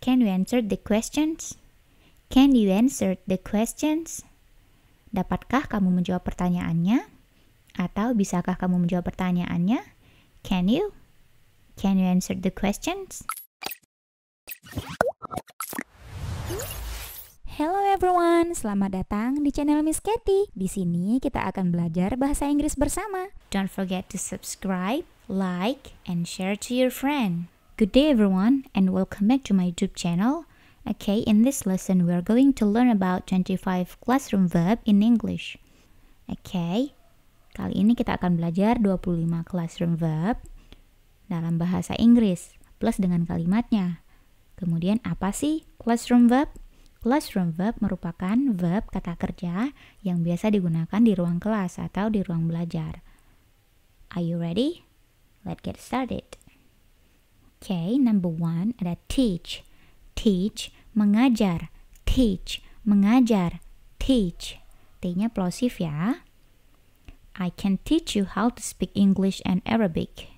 Can you answer the questions? Can you answer the questions? Dapatkah kamu menjawab pertanyaannya? Atau bisakah kamu menjawab pertanyaannya? Can you? Can you answer the questions? Hello everyone, selamat datang di channel Miss Katy. Di sini kita akan belajar bahasa Inggris bersama. Don't forget to subscribe, like, and share to your friend. Good day everyone and welcome back to my YouTube channel. Okay, in this lesson we are going to learn about 25 classroom verb in English. Okay, kali ini kita akan belajar 25 classroom verb dalam bahasa Inggris plus dengan kalimatnya. Kemudian apa sih classroom verb? Classroom verb merupakan verb kata kerja yang biasa digunakan di ruang kelas atau di ruang belajar. Are you ready? Let's get started. Okay, number one ada teach. Teach, mengajar. Teach, mengajar. Teach. T-nya plosif ya. I can teach you how to speak English and Arabic.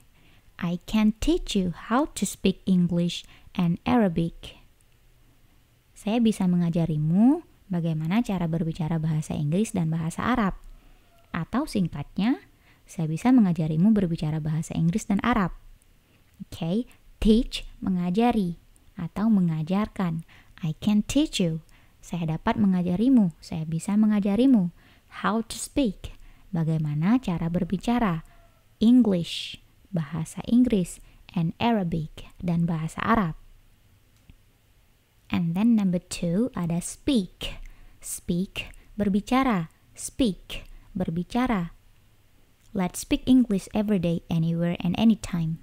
I can teach you how to speak English and Arabic. Saya bisa mengajarimu bagaimana cara berbicara bahasa Inggris dan bahasa Arab. Atau singkatnya, saya bisa mengajarimu berbicara bahasa Inggris dan Arab. Oke, okay, Teach, mengajari atau mengajarkan. I can teach you. Saya dapat mengajarimu. Saya bisa mengajarimu. How to speak. Bagaimana cara berbicara. English, bahasa Inggris, and Arabic, dan bahasa Arab. And then number two ada speak. Speak, berbicara. Speak, berbicara. Let's speak English every day, anywhere, and anytime.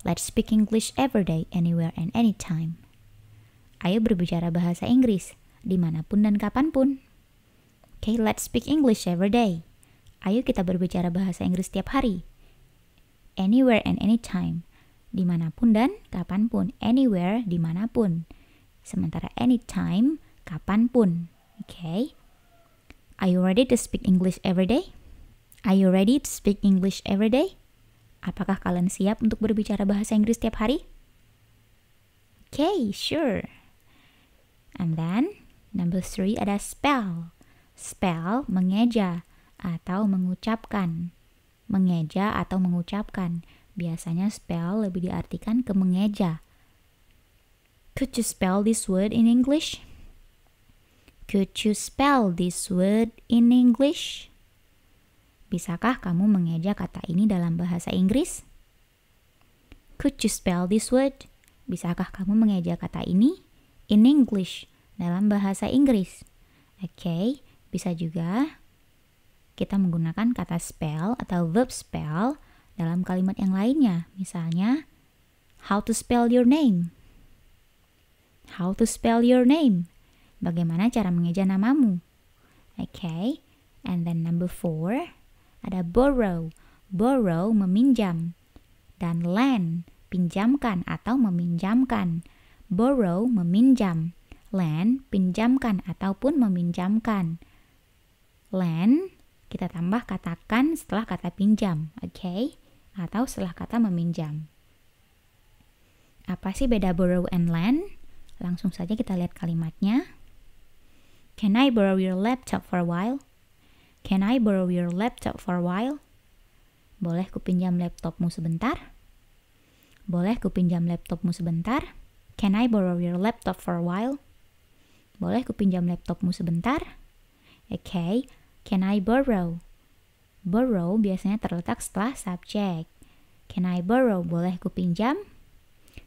Let's speak English every day, anywhere and anytime. Ayo berbicara bahasa Inggris, dimanapun dan kapanpun. Okay, let's speak English every day. Ayo kita berbicara bahasa Inggris setiap hari. Anywhere and anytime. Dimanapun dan kapanpun. Anywhere, dimanapun. Sementara anytime, kapanpun. Okay. Are you ready to speak English every day? Are you ready to speak English every day? Apakah kalian siap untuk berbicara bahasa Inggris setiap hari? Okay, sure. And then, number three ada spell. Spell mengeja atau mengucapkan. Mengeja atau mengucapkan. Biasanya spell lebih diartikan ke mengeja. Could you spell this word in English? Could you spell this word in English? Bisakah kamu mengeja kata ini dalam bahasa Inggris? Could you spell this word? Bisakah kamu mengeja kata ini in English dalam bahasa Inggris? Oke, okay, bisa juga kita menggunakan kata spell atau verb spell dalam kalimat yang lainnya. Misalnya, how to spell your name. How to spell your name. Bagaimana cara mengeja namamu. Oke, okay. and then number four. Ada borrow, borrow meminjam. Dan lend, pinjamkan atau meminjamkan. Borrow meminjam. Lend, pinjamkan ataupun meminjamkan. Lend, kita tambah katakan setelah kata pinjam, oke? Okay? Atau setelah kata meminjam. Apa sih beda borrow and lend? Langsung saja kita lihat kalimatnya. Can I borrow your laptop for a while? Can I borrow your laptop for a while? Boleh kupinjam laptopmu sebentar? Boleh kupinjam laptopmu sebentar? Can I borrow your laptop for a while? Boleh kupinjam laptopmu sebentar? Okay, can I borrow? Borrow biasanya terletak setelah subjek. Can I borrow? Boleh kupinjam?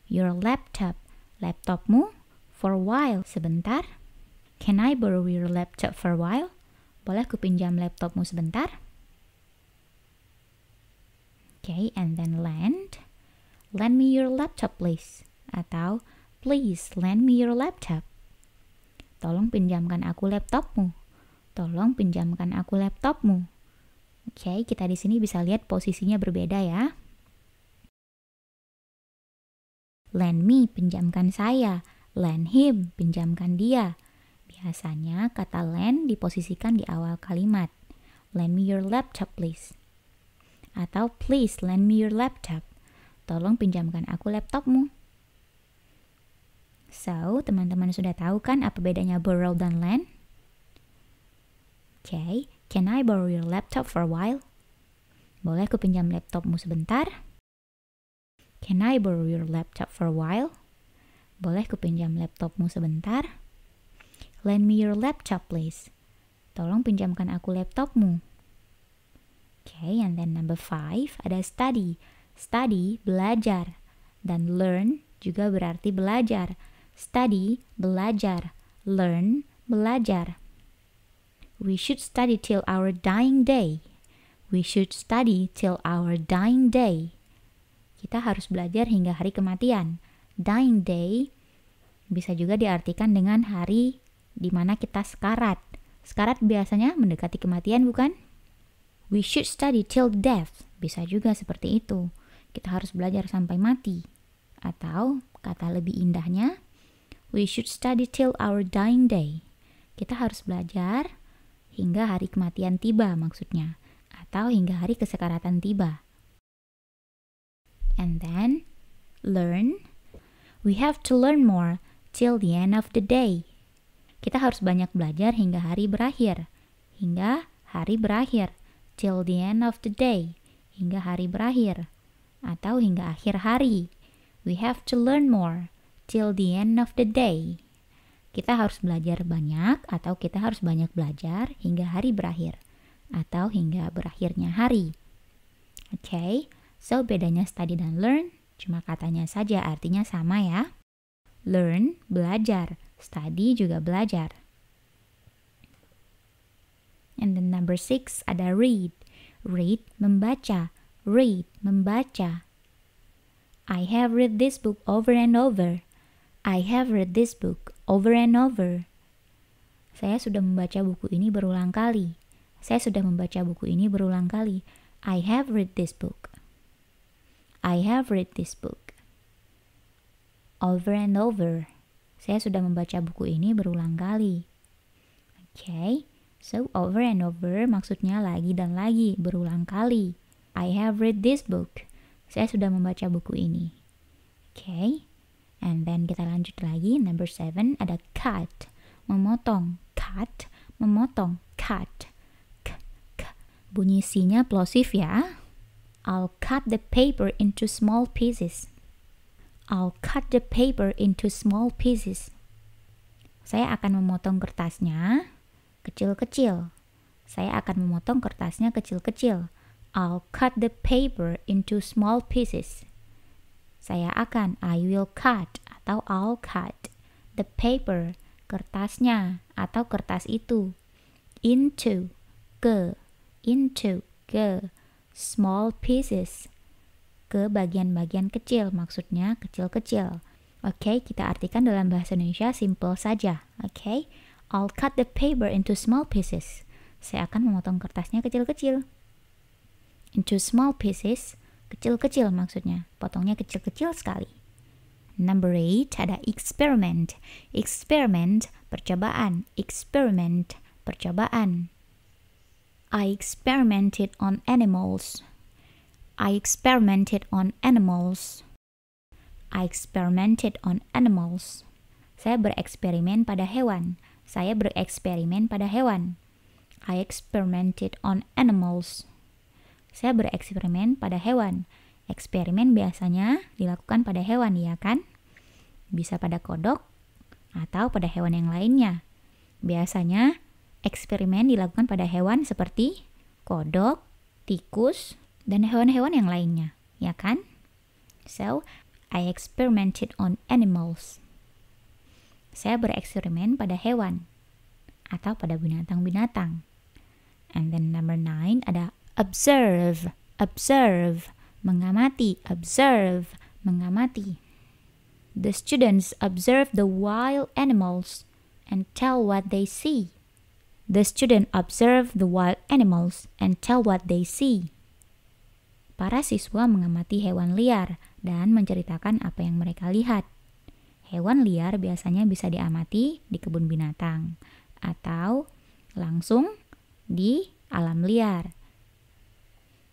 Your laptop, laptopmu, for a while, sebentar. Can I borrow your laptop for a while? Boleh pinjam laptopmu sebentar? okay, and then lend. Lend me your laptop, please. Atau, please lend me your laptop. Tolong pinjamkan aku laptopmu. Tolong pinjamkan aku laptopmu. Oke, okay, kita di sini bisa lihat posisinya berbeda ya. Lend me, pinjamkan saya. Lend him, pinjamkan dia. Biasanya kata lend diposisikan di awal kalimat. Lend me your laptop please. Atau please lend me your laptop. Tolong pinjamkan aku laptopmu. So, teman-teman sudah tahu kan apa bedanya borrow dan lend? Okay, can I borrow your laptop for a while? Boleh aku pinjam laptopmu sebentar? Can I borrow your laptop for a while? Boleh aku pinjam laptopmu sebentar? Lend me your laptop, please. Tolong pinjamkan aku laptopmu. Okay, and then number five, ada study. Study, belajar. Dan learn juga berarti belajar. Study, belajar. Learn, belajar. We should study till our dying day. We should study till our dying day. Kita harus belajar hingga hari kematian. Dying day bisa juga diartikan dengan hari di mana kita sekarat. Sekarat biasanya mendekati kematian, bukan? We should study till death. Bisa juga seperti itu. Kita harus belajar sampai mati. Atau kata lebih indahnya, we should study till our dying day. Kita harus belajar hingga hari kematian tiba maksudnya atau hingga hari kesekaratan tiba. And then learn. We have to learn more till the end of the day. Kita harus banyak belajar hingga hari berakhir. Hingga hari berakhir. Till the end of the day. Hingga hari berakhir. Atau hingga akhir hari. We have to learn more. Till the end of the day. Kita harus belajar banyak atau kita harus banyak belajar hingga hari berakhir. Atau hingga berakhirnya hari. Oke, okay? so bedanya study dan learn cuma katanya saja artinya sama ya. Learn, belajar. Study juga belajar. And then number six ada read. Read, membaca. Read, membaca. I have read this book over and over. I have read this book over and over. Saya sudah membaca buku ini berulang kali. Saya sudah membaca buku ini berulang kali. I have read this book. I have read this book. Over and over. Saya sudah membaca buku ini berulang kali. Oke, okay. so over and over maksudnya lagi dan lagi, berulang kali. I have read this book. Saya sudah membaca buku ini. Oke, okay. and then kita lanjut lagi. Number seven ada cut, memotong. Cut, memotong. Cut. K, k. Bunyi sinya plosif ya. I'll cut the paper into small pieces. I'll cut the paper into small pieces. Saya akan memotong kertasnya kecil-kecil. Saya akan memotong kertasnya kecil-kecil. I'll cut the paper into small pieces. Saya akan, I will cut atau I'll cut the paper, kertasnya atau kertas itu into ke into ke small pieces ke bagian-bagian kecil, maksudnya kecil-kecil. Oke, okay, kita artikan dalam bahasa Indonesia simple saja. Oke, okay? I'll cut the paper into small pieces. Saya akan memotong kertasnya kecil-kecil. Into small pieces, kecil-kecil maksudnya. Potongnya kecil-kecil sekali. Number eight ada experiment. Experiment, percobaan. Experiment, percobaan. I experimented on animals. I experimented on animals. I experimented on animals. Saya bereksperimen pada hewan. Saya bereksperimen pada hewan. I experimented on animals. Saya bereksperimen pada hewan. Eksperimen biasanya dilakukan pada hewan, ya kan? Bisa pada kodok atau pada hewan yang lainnya. Biasanya eksperimen dilakukan pada hewan seperti kodok, tikus, dan hewan-hewan yang lainnya, ya kan? So, I experimented on animals. Saya bereksperimen pada hewan atau pada binatang-binatang. And then number nine ada observe, observe, mengamati, observe, mengamati. The students observe the wild animals and tell what they see. The student observe the wild animals and tell what they see. Para siswa mengamati hewan liar dan menceritakan apa yang mereka lihat. Hewan liar biasanya bisa diamati di kebun binatang atau langsung di alam liar.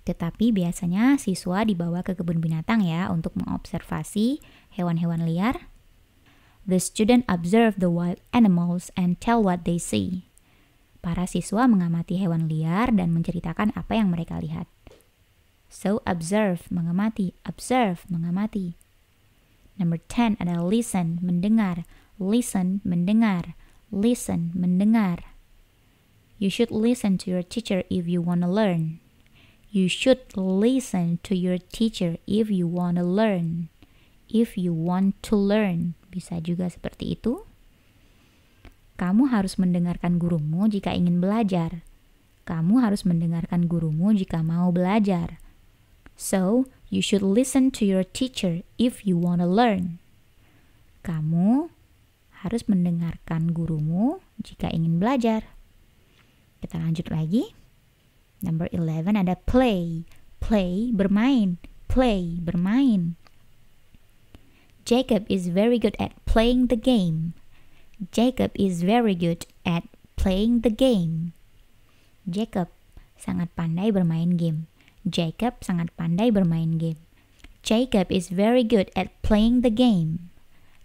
Tetapi biasanya siswa dibawa ke kebun binatang ya untuk mengobservasi hewan-hewan liar. The student observe the wild animals and tell what they see. Para siswa mengamati hewan liar dan menceritakan apa yang mereka lihat. So observe, mengamati, observe, mengamati. Number 10 adalah listen, mendengar, listen, mendengar, listen, mendengar. You should listen to your teacher if you want to learn. You should listen to your teacher if you want to learn. If you want to learn, bisa juga seperti itu. Kamu harus mendengarkan gurumu jika ingin belajar. Kamu harus mendengarkan gurumu jika mau belajar So, you should listen to your teacher if you want to learn. Kamu harus mendengarkan gurumu jika ingin belajar. Kita lanjut lagi. Number 11 ada play. Play bermain. Play bermain. Jacob is very good at playing the game. Jacob is very good at playing the game. Jacob sangat pandai bermain game. Jacob sangat pandai bermain game. Jacob is very good at playing the game.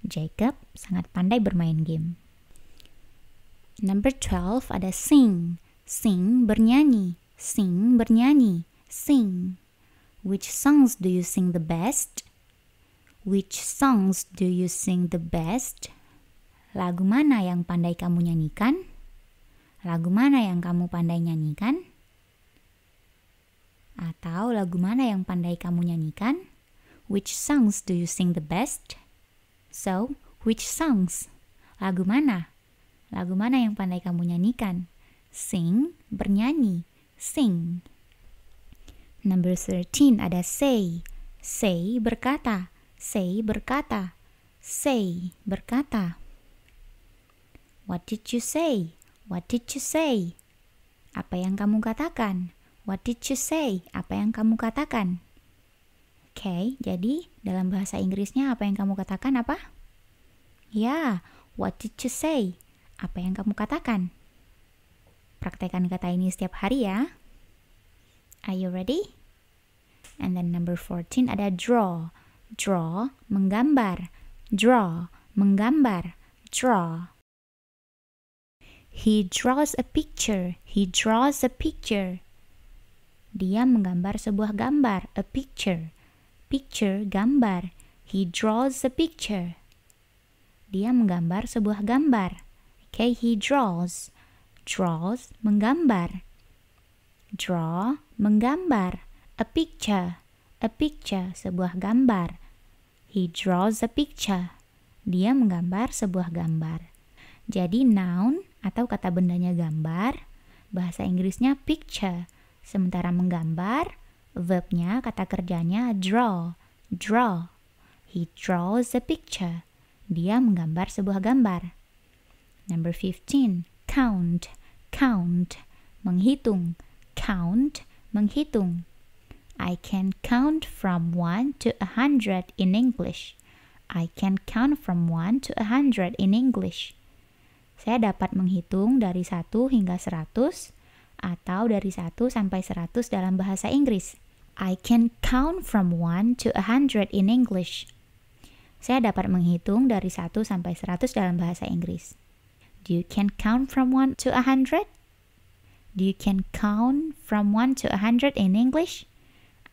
Jacob sangat pandai bermain game. Number 12 ada sing. Sing bernyanyi. Sing bernyanyi. Sing. Which songs do you sing the best? Which songs do you sing the best? Lagu mana yang pandai kamu nyanyikan? Lagu mana yang kamu pandai nyanyikan? Atau lagu mana yang pandai kamu nyanyikan? Which songs do you sing the best? So, which songs? Lagu mana? Lagu mana yang pandai kamu nyanyikan? Sing, bernyanyi, sing. Number 13 ada say. Say berkata, say berkata, say berkata. What did you say? What did you say? Apa yang kamu katakan? What did you say? Apa yang kamu katakan? Oke, okay, jadi dalam bahasa Inggrisnya apa yang kamu katakan apa? Ya, yeah, what did you say? Apa yang kamu katakan? Praktekan kata ini setiap hari ya. Are you ready? And then number 14 ada draw. Draw, menggambar. Draw, menggambar. Draw. He draws a picture. He draws a picture. Dia menggambar sebuah gambar, a picture. Picture, gambar. He draws a picture. Dia menggambar sebuah gambar. Okay, he draws. Draws, menggambar. Draw, menggambar. A picture, a picture, sebuah gambar. He draws a picture. Dia menggambar sebuah gambar. Jadi noun atau kata bendanya gambar, bahasa Inggrisnya picture. Sementara menggambar, verbnya, kata kerjanya draw, draw. He draws a picture. Dia menggambar sebuah gambar. Number 15, count, count. Menghitung, count, menghitung. I can count from one to a hundred in English. I can count from one to a hundred in English. Saya dapat menghitung dari satu hingga seratus atau dari 1 sampai 100 dalam bahasa Inggris. I can count from 1 to 100 in English. Saya dapat menghitung dari 1 sampai 100 dalam bahasa Inggris. Do you can count from 1 to 100? Do you can count from 1 to 100 in English?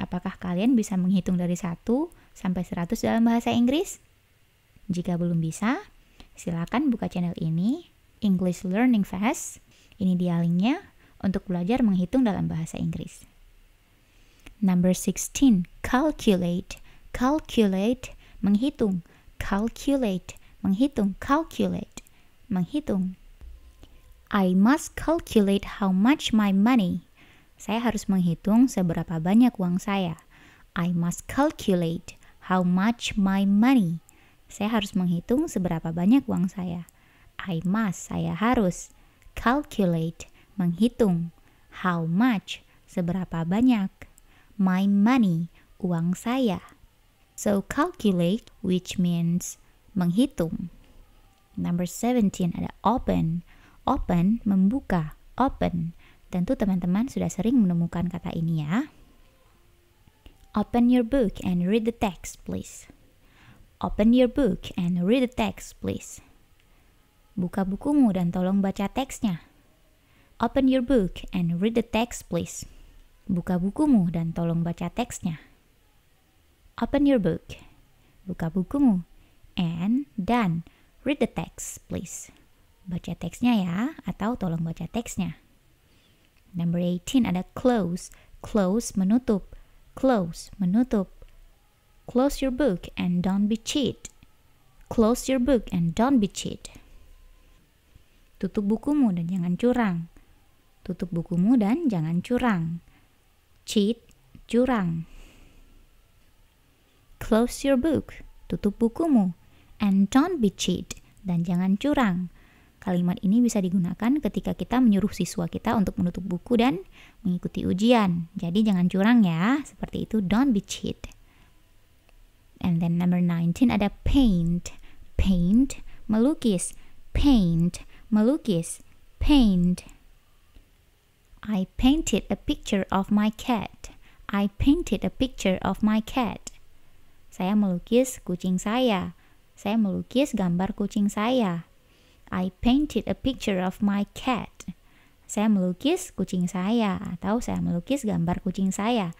Apakah kalian bisa menghitung dari 1 sampai 100 dalam bahasa Inggris? Jika belum bisa, silakan buka channel ini, English Learning Fast. Ini dia linknya, untuk belajar menghitung dalam bahasa Inggris. Number 16, calculate. Calculate, menghitung. Calculate, menghitung. Calculate, menghitung. I must calculate how much my money. Saya harus menghitung seberapa banyak uang saya. I must calculate how much my money. Saya harus menghitung seberapa banyak uang saya. I must, saya harus calculate Menghitung how much, seberapa banyak. My money, uang saya. So calculate which means menghitung. Number 17 ada open. Open membuka, open. Tentu teman-teman sudah sering menemukan kata ini ya. Open your book and read the text, please. Open your book and read the text, please. Buka bukumu dan tolong baca teksnya. Open your book and read the text, please. Buka bukumu dan tolong baca teksnya. Open your book. Buka bukumu. And done. Read the text, please. Baca teksnya ya, atau tolong baca teksnya. Number 18 ada close. Close menutup. Close menutup. Close your book and don't be cheat. Close your book and don't be cheat. Tutup bukumu dan jangan curang. Tutup bukumu dan jangan curang. Cheat, curang. Close your book. Tutup bukumu. And don't be cheat. Dan jangan curang. Kalimat ini bisa digunakan ketika kita menyuruh siswa kita untuk menutup buku dan mengikuti ujian. Jadi jangan curang ya, seperti itu don't be cheat. And then number 19 ada paint. Paint melukis, paint melukis, paint I painted a picture of my cat. I painted a picture of my cat. Saya melukis kucing saya. Saya melukis gambar kucing saya. I painted a picture of my cat. Saya melukis kucing saya atau saya melukis gambar kucing saya.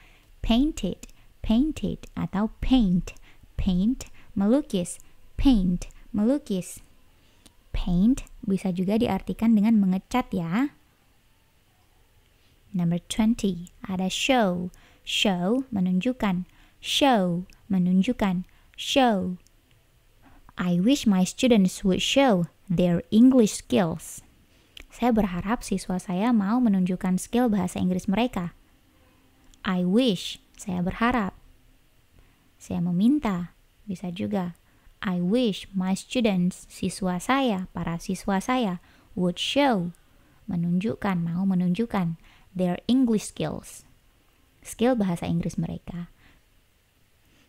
Painted, painted atau paint, paint melukis, paint melukis. Paint bisa juga diartikan dengan mengecat ya. Number 20, ada show. Show menunjukkan. Show menunjukkan. Show. I wish my students would show their English skills. Saya berharap siswa saya mau menunjukkan skill bahasa Inggris mereka. I wish, saya berharap. Saya meminta, bisa juga. I wish my students, siswa saya, para siswa saya, would show, menunjukkan, mau menunjukkan their English skills. Skill bahasa Inggris mereka.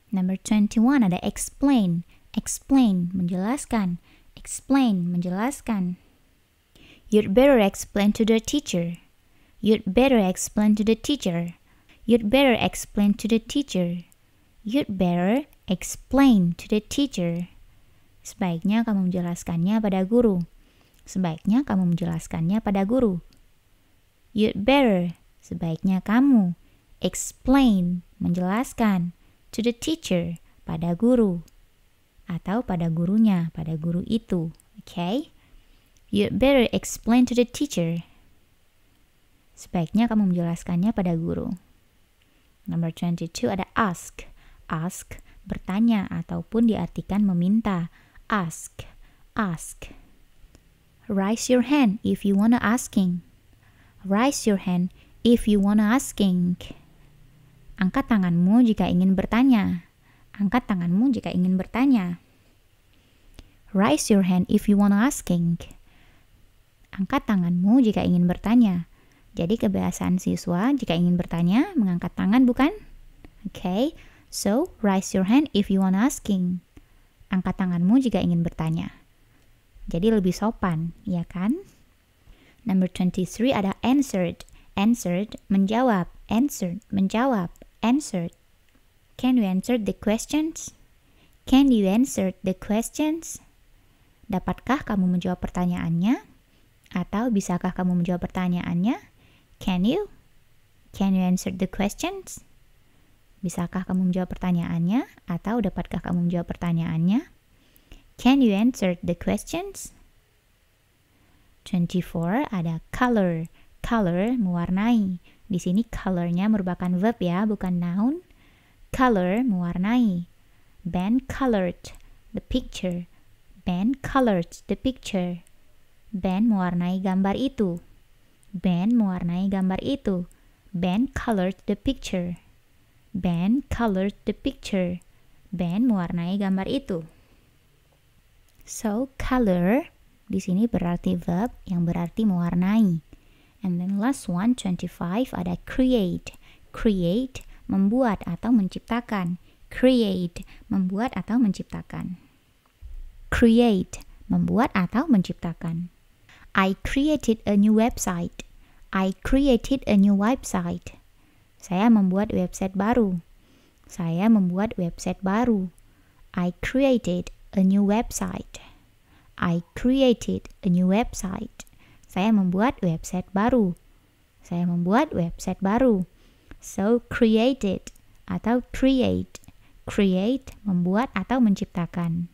Number 21 ada explain. Explain menjelaskan. Explain menjelaskan. You'd better explain to the teacher. You'd better explain to the teacher. You'd better explain to the teacher. You'd better explain to the teacher. Sebaiknya kamu menjelaskannya pada guru. Sebaiknya kamu menjelaskannya pada guru. You'd better, sebaiknya kamu. Explain, menjelaskan. To the teacher, pada guru. Atau pada gurunya, pada guru itu. Okay? You'd better explain to the teacher. Sebaiknya kamu menjelaskannya pada guru. Number 22 ada ask. Ask, bertanya ataupun diartikan meminta. Ask, ask. Raise your hand if you wanna asking. Raise your hand if you wanna asking. Angkat tanganmu jika ingin bertanya. Angkat tanganmu jika ingin bertanya. Raise your hand if you wanna asking. Angkat tanganmu jika ingin bertanya. Jadi kebiasaan siswa jika ingin bertanya mengangkat tangan bukan? Oke. Okay. So, raise your hand if you wanna asking. Angkat tanganmu jika ingin bertanya. Jadi lebih sopan, ya kan? Number 23 ada answered. Answered, menjawab. Answered, menjawab. Answered. Can you answer the questions? Can you answer the questions? Dapatkah kamu menjawab pertanyaannya? Atau bisakah kamu menjawab pertanyaannya? Can you? Can you answer the questions? Bisakah kamu menjawab pertanyaannya? Atau dapatkah kamu menjawab pertanyaannya? Can you answer the questions? 24 ada color. Color mewarnai. Di sini colornya merupakan verb ya, bukan noun. Color mewarnai. Ben colored the picture. Ben colored the picture. Ben mewarnai gambar itu. Ben mewarnai gambar itu. Ben colored the picture. Ben colored the picture. Ben mewarnai gambar itu. So, color di sini berarti verb yang berarti mewarnai. And then last one, 25, ada create. Create, membuat atau menciptakan. Create, membuat atau menciptakan. Create, membuat atau menciptakan. I created a new website. I created a new website. Saya membuat website baru. Saya membuat website baru. I created a new website. I created a new website. Saya membuat website baru. Saya membuat website baru. So created atau create. Create membuat atau menciptakan.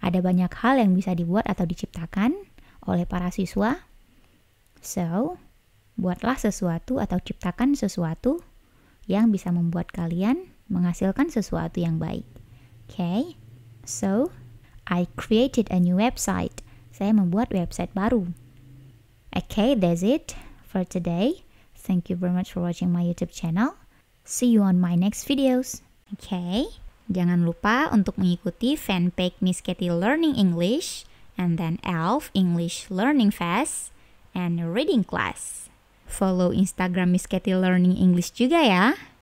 Ada banyak hal yang bisa dibuat atau diciptakan oleh para siswa. So, buatlah sesuatu atau ciptakan sesuatu yang bisa membuat kalian menghasilkan sesuatu yang baik. Okay? So, I created a new website. Saya membuat website baru. Okay, that's it for today. Thank you very much for watching my YouTube channel. See you on my next videos. Okay, jangan lupa untuk mengikuti fanpage Miss Katy Learning English and then ELF English Learning Fest and Reading Class. Follow Instagram Miss Katy Learning English juga ya.